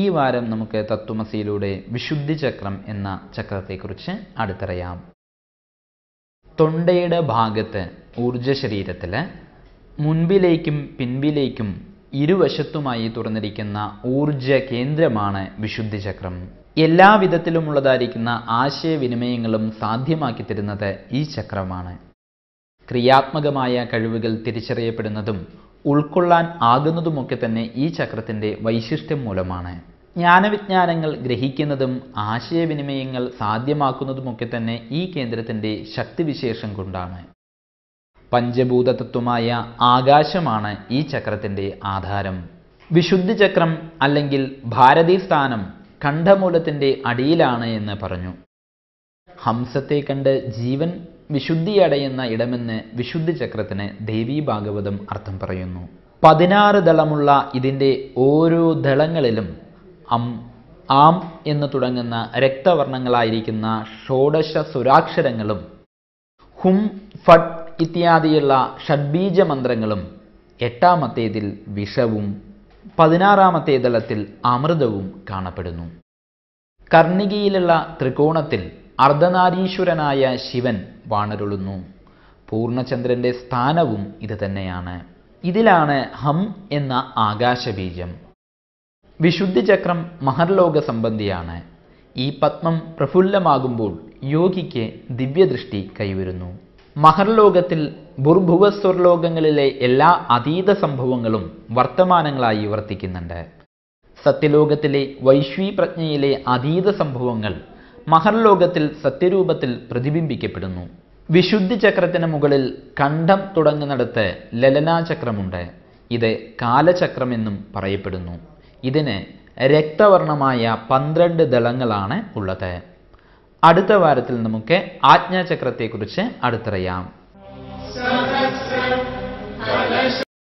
ഈ വാരം നമുക്ക് തത്വമസിയിലൂടെ വിശുദ്ധി ചക്രം എന്ന ചക്രത്തെക്കുറിച്ച് അടുത്തറിയാം തൊണ്ടയുടെ ഭാഗത്ത് ഊർജ ശരീരത്തിൽ മുൻപിലേക്കും പിൻപിലേക്കും ഇരുവശത്തുമായി തുറന്നിരിക്കുന്ന ഊർജ കേന്ദ്രമാണ് വിശുദ്ധി ചക്രം എല്ലാ വിധത്തിലുമുള്ളതായിരിക്കുന്ന ആശയവിനിമയങ്ങളും സാധ്യമാക്കി തരുന്നത് ഈ ചക്രമാണ് ക്രിയാത്മകമായ കഴിവുകൾ തിരിച്ചറിയപ്പെടുന്നതും ഉൾക്കൊള്ളാൻ ആകുന്നതുമൊക്കെ തന്നെ ഈ ചക്രത്തിൻ്റെ വൈശിഷ്ട്യം മൂലമാണ് ജ്ഞാനവിജ്ഞാനങ്ങൾ ഗ്രഹിക്കുന്നതും ആശയവിനിമയങ്ങൾ സാധ്യമാക്കുന്നതുമൊക്കെ തന്നെ ഈ കേന്ദ്രത്തിൻ്റെ ശക്തിവിശേഷം കൊണ്ടാണ് പഞ്ചഭൂത തത്വമായ ആകാശമാണ് ഈ ചക്രത്തിൻ്റെ ആധാരം വിശുദ്ധി ചക്രം അല്ലെങ്കിൽ ഭാരതീ സ്ഥാനം കണ്ഠമൂലത്തിൻ്റെ അടിയിലാണ് എന്ന് പറഞ്ഞു ഹംസത്തെ കണ്ട് ജീവൻ വിശുദ്ധിയടയുന്ന ഇടമെന്ന് വിശുദ്ധി ചക്രത്തിന് ദേവീ ഭാഗവതം അർത്ഥം പറയുന്നു പതിനാറ് ദളമുള്ള ഇതിൻ്റെ ഓരോ ദളങ്ങളിലും അം ആം എന്ന് തുടങ്ങുന്ന രക്തവർണ്ണങ്ങളായിരിക്കുന്ന ഷോഡശ സുരാക്ഷരങ്ങളും ഹും ഫട്ട് ഇത്യാദിയുള്ള ഷഡ്ബീജ മന്ത്രങ്ങളും എട്ടാമത്തേതിൽ വിഷവും പതിനാറാമത്തെ തലത്തിൽ അമൃതവും കാണപ്പെടുന്നു കർണികയിലുള്ള ത്രികോണത്തിൽ അർദ്ധനാരീശ്വരനായ ശിവൻ വാണരുളുന്നു പൂർണ്ണചന്ദ്രൻ്റെ സ്ഥാനവും ഇത് തന്നെയാണ് ഇതിലാണ് ഹം എന്ന ആകാശബീജം വിശുദ്ധിചക്രം മഹർലോക സംബന്ധിയാണ് ഈ പത്മം പ്രഫുല്ലമാകുമ്പോൾ യോഗിക്ക് ദിവ്യദൃഷ്ടി കൈവരുന്നു മഹർലോകത്തിൽ ബുർഭുവസ്വർലോകങ്ങളിലെ എല്ലാ അതീത സംഭവങ്ങളും വർത്തമാനങ്ങളായി വർത്തിക്കുന്നുണ്ട് സത്യലോകത്തിലെ വൈശ്വീപ്രജ്ഞയിലെ അതീത സംഭവങ്ങൾ മഹർലോകത്തിൽ സത്യരൂപത്തിൽ പ്രതിബിംബിക്കപ്പെടുന്നു വിശുദ്ധി ചക്രത്തിന് മുകളിൽ കണ്ഠം തുടങ്ങുന്നിടത്ത് ലലനാചക്രമുണ്ട് ഇത് കാലചക്രമെന്നും പറയപ്പെടുന്നു ഇതിന് രക്തവർണമായ പന്ത്രണ്ട് ദളങ്ങളാണ് ഉള്ളത് അടുത്ത വാരത്തിൽ നമുക്ക് ആജ്ഞാചക്രത്തെക്കുറിച്ച് അടുത്തറിയാം